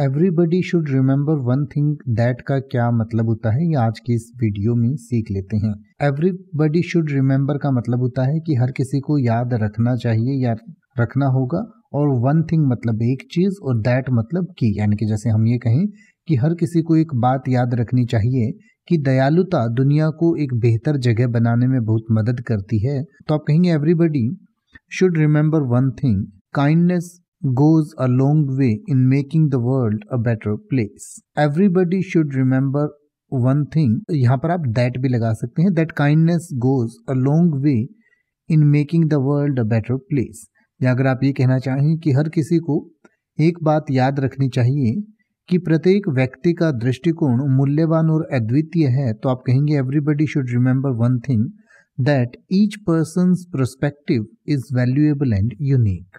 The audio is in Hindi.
Everybody should remember one thing that का क्या मतलब होता है ये आज की इस वीडियो में सीख लेते हैं एवरीबडी शुड रिमेंबर का मतलब होता है कि हर किसी को याद रखना चाहिए या रखना होगा और वन थिंग मतलब एक चीज़ और दैट मतलब की यानी कि जैसे हम ये कहें कि हर किसी को एक बात याद रखनी चाहिए कि दयालुता दुनिया को एक बेहतर जगह बनाने में बहुत मदद करती है तो आप कहेंगे everybody should remember one thing kindness goes a long way in making the world a better place. Everybody should remember one thing. यहाँ पर आप that भी लगा सकते हैं that kindness goes a long way in making the world a better place. या अगर आप ये कहना चाहें कि हर किसी को एक बात याद रखनी चाहिए कि प्रत्येक व्यक्ति का दृष्टिकोण मूल्यवान और अद्वितीय है तो आप कहेंगे everybody should remember one thing that each person perspective is valuable and unique